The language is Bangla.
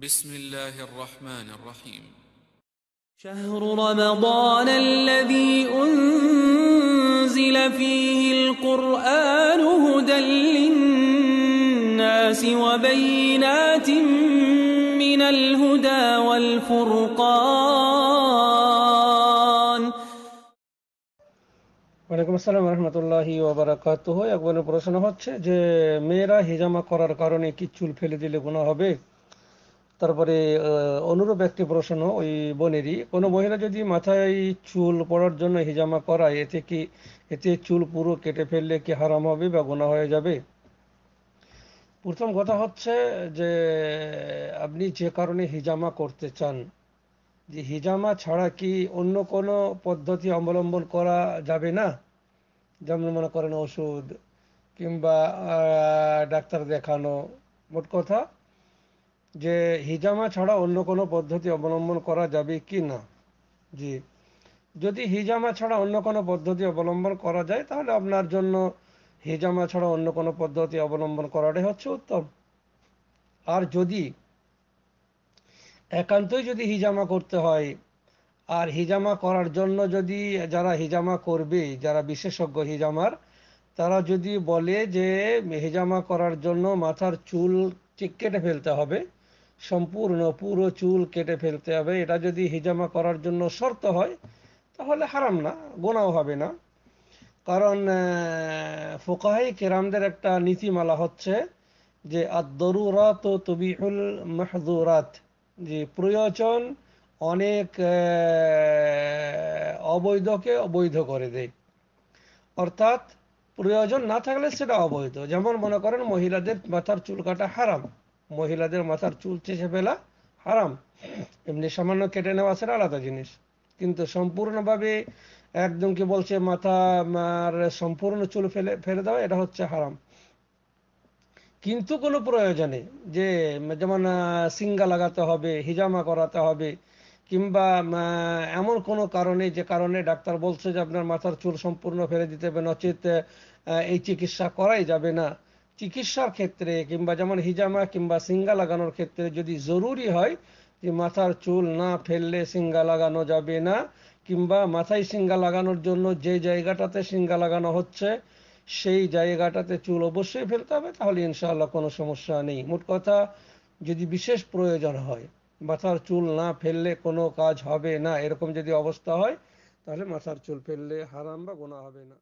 بسم الله الرحمن الرحيم شهر رمضان الذي أنزل فيه القرآن هدى للناس وبينات من الهدى والفرقان وعليكم السلام ورحمة الله وبركاته বোনের برسنا হচ্ছে যে মেয়েরা হিজামা করার কারণে কি চুল ফেলে দিলে গুণা হবে তারপরে অনুরূপ একটি প্রশ্ন ওই বোনেরই কোনো মহিলা যদি মাথায় চুল পড়ার জন্য হিজামা করায় এতে কি এতে চুল পুরো কেটে ফেললে কি হারাম হবে বা গোনা হয়ে যাবে প্রথম কথা হচ্ছে যে আপনি যে কারণে হিজামা করতে চান যে হিজামা ছাড়া কি অন্য কোনো পদ্ধতি অবলম্বন করা যাবে না যেমন মনে করেন ওষুধ কিংবা ডাক্তার দেখানো মোট কথা যে হিজামা ছাড়া অন্য কোনো পদ্ধতি অবলম্বন করা যাবে কি না জি যদি হিজামা ছাড়া অন্য কোনো পদ্ধতি অবলম্বন করা যায় তাহলে আপনার জন্য হিজামা ছাড়া অন্য কোনো পদ্ধতি অবলম্বন করাটাই হচ্ছে উত্তম আর যদি একান্তই যদি হিজামা করতে হয় আর হিজামা করার জন্য যদি যারা হিজামা করবে যারা বিশেষজ্ঞ হিজামার তারা যদি বলে যে হিজামা করার জন্য মাথার চুল কেটে ফেলতে হবে সম্পূর্ণ পুরো চুল কেটে ফেলতে হবে এটা যদি হিজামা করার জন্য শর্ত হয় তাহলে হারাম না গোনাও হবে না কারণ ফোকাহাই কেরামদের একটা নীতিমালা হচ্ছে যে আদরুরাত ও তবিউল মাহদুরাত যে প্রয়োজন অনেক অবৈধকে অবৈধ করে দেয় অর্থাৎ প্রয়োজন না থাকলে সেটা অবৈধ যেমন মনে করেন মহিলাদের মাথার চুল কাটা হারাম মহিলাদের মাথার চুল চেষে ফেলা হারাম এমনি সামান্য কেটে নেওয়া সেটা আলাদা জিনিস কিন্তু সম্পূর্ণভাবে একজনকে বলছে মাথা আর সম্পূর্ণ চুল ফেলে ফেলে দেওয়া এটা হচ্ছে হারাম কিন্তু কোনো প্রয়োজনে যে যেমন সিঙ্গা লাগাতে হবে হিজামা করাতে হবে কিংবা এমন কোনো কারণে যে কারণে ডাক্তার বলছে যে আপনার মাথার চুল সম্পূর্ণ ফেলে দিতে হবে নচেত এই চিকিৎসা করাই যাবে না চিকিৎসার ক্ষেত্রে কিংবা যেমন হিজামা কিংবা সিঙ্গা লাগানোর ক্ষেত্রে যদি জরুরি হয় যে মাথার চুল না ফেললে সিঙ্গা লাগানো যাবে না কিংবা মাথায় সিঙ্গা লাগানোর জন্য যে জায়গাটাতে সিঙ্গা লাগানো হচ্ছে সেই জায়গাটাতে চুল অবশ্যই ফেলতে হবে তাহলে ইনশাআল্লাহ কোনো সমস্যা নেই মোট কথা যদি বিশেষ প্রয়োজন হয় মাথার চুল না ফেললে কোনো কাজ হবে না এরকম যদি অবস্থা হয় তাহলে মাথার চুল ফেললে হারাম বা গোনা হবে না